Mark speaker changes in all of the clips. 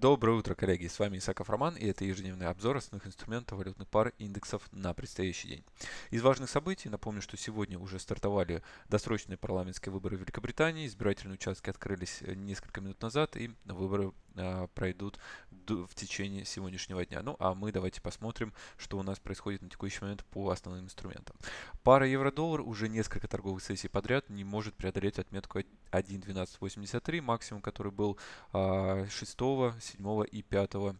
Speaker 1: Доброе утро, коллеги! С вами Исаков Роман и это ежедневный обзор основных инструментов валютных пар и индексов на предстоящий день. Из важных событий напомню, что сегодня уже стартовали досрочные парламентские выборы в Великобритании, избирательные участки открылись э, несколько минут назад и выборы а, пройдут в течение сегодняшнего дня. Ну а мы давайте посмотрим, что у нас происходит на текущий момент по основным инструментам. Пара евро-доллар уже несколько торговых сессий подряд не может преодолеть отметку 1.1283, максимум который был 6 а, -го. 7 и 5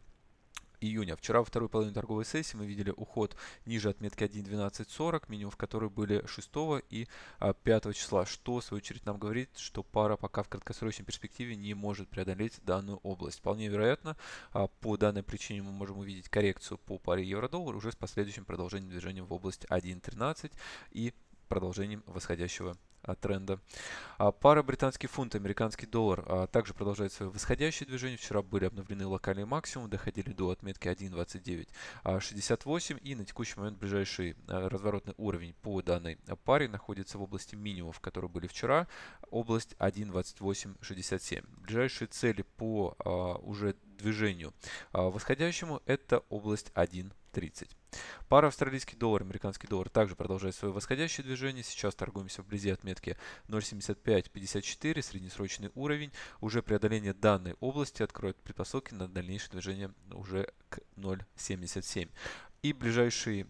Speaker 1: июня. Вчера во второй половине торговой сессии мы видели уход ниже отметки 1.1240, минимум в которой были 6 и 5 а, числа, что в свою очередь нам говорит, что пара пока в краткосрочной перспективе не может преодолеть данную область. Вполне вероятно, а, по данной причине мы можем увидеть коррекцию по паре евро-доллар уже с последующим продолжением движения в область 1.13 и продолжением восходящего а, тренда. А, пара британский фунт, американский доллар а, также продолжает свое восходящее движение. Вчера были обновлены локальные максимумы, доходили до отметки 1.2968 и на текущий момент ближайший разворотный уровень по данной паре находится в области минимумов, которые были вчера, область 1.2867. Ближайшие цели по уже движению восходящему это область 1 Пара австралийский доллар, американский доллар также продолжает свое восходящее движение. Сейчас торгуемся вблизи отметки 0.7554, среднесрочный уровень. Уже преодоление данной области откроет предпосылки на дальнейшее движение уже к 0.77. И ближайшие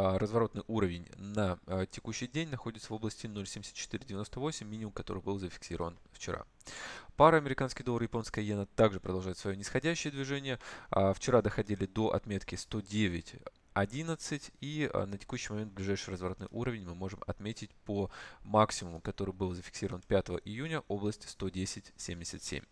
Speaker 1: а, разворотный уровень на а, текущий день находится в области 0.7498, минимум, который был зафиксирован вчера. Пара американский доллар и японская иена также продолжает свое нисходящее движение. А, вчера доходили до отметки 109 11 и на текущий момент ближайший разворотный уровень мы можем отметить по максимуму, который был зафиксирован 5 июня, область 110.77.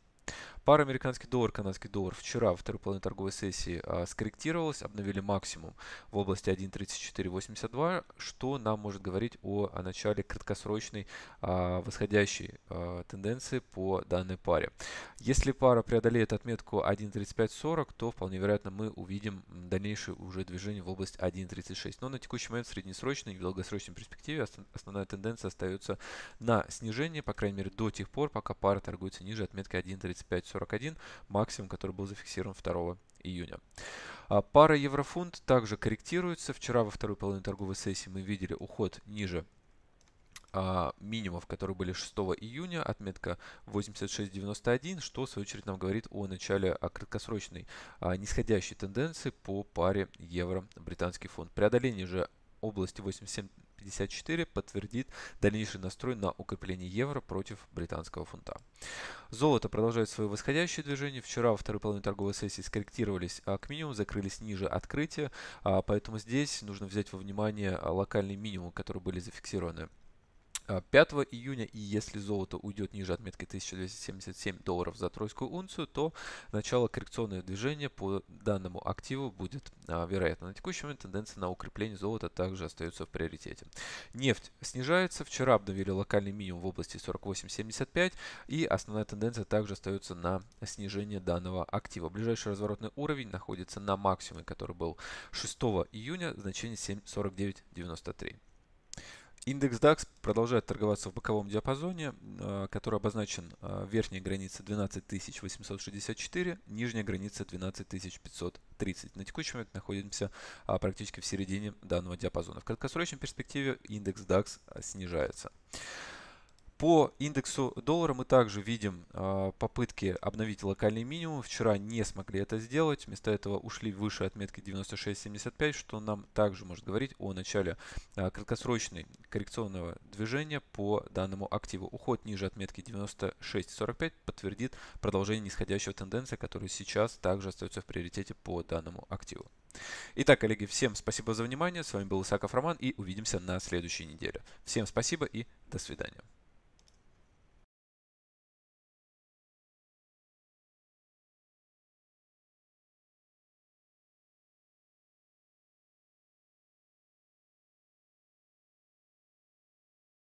Speaker 1: Пара американский доллар, канадский доллар вчера, во второй половине торговой сессии, а, скорректировалась, обновили максимум в области 1.3482, что нам может говорить о, начале краткосрочной а, восходящей а, тенденции по данной паре. Если пара преодолеет отметку 1.3540, то вполне вероятно мы увидим дальнейшее уже движение в область 1.36. Но на текущий момент в среднесрочной и долгосрочной перспективе основная тенденция остается на снижение, по крайней мере до тех пор, пока пара торгуется ниже отметки 1.3540. 1,41, максимум, который был зафиксирован 2 июня. А, пара еврофунт также корректируется. Вчера во второй половине торговой сессии мы видели уход ниже а, минимумов, которые были 6 июня, отметка 86.91, что в свою очередь нам говорит о начале о краткосрочной о а, нисходящей тенденции по паре евро-британский фонд Преодоление же области 87 1,54 подтвердит дальнейший настрой на укрепление евро против британского фунта. Золото продолжает свое восходящее движение. Вчера во второй половине торговой сессии скорректировались а к минимуму, закрылись ниже открытия, а, поэтому здесь нужно взять во внимание а, локальные минимумы, которые были зафиксированы 5 а, июня, и если золото уйдет ниже отметки 1277 долларов за тройскую унцию, то начало коррекционного движения по данному активу будет а, вероятно. На текущий момент тенденция на укрепление золота также остается в приоритете. Нефть снижается. Вчера обновили локальный минимум в области 48.75, и основная тенденция также остается на снижение данного актива. Ближайший разворотный уровень находится на максимуме, который был 6 июня, значение 7.49.93. Индекс DAX продолжает торговаться в боковом диапазоне, э, который обозначен верхняя граница 12864, нижняя граница 12530. На текущий момент находимся а, практически в середине данного диапазона. В краткосрочной перспективе индекс DAX э, снижается. По индексу доллара мы также видим а, попытки обновить локальный минимум. Вчера не смогли это сделать. Вместо этого ушли выше отметки 96.75, что нам также может говорить о начале а, краткосрочной коррекционного движения по данному активу. Уход ниже отметки 96.45 подтвердит продолжение нисходящего тенденции, которая сейчас также остается в приоритете по данному активу. Итак, коллеги, всем спасибо за внимание. С вами был Исаков Роман и увидимся на следующей неделе. Всем спасибо и до свидания.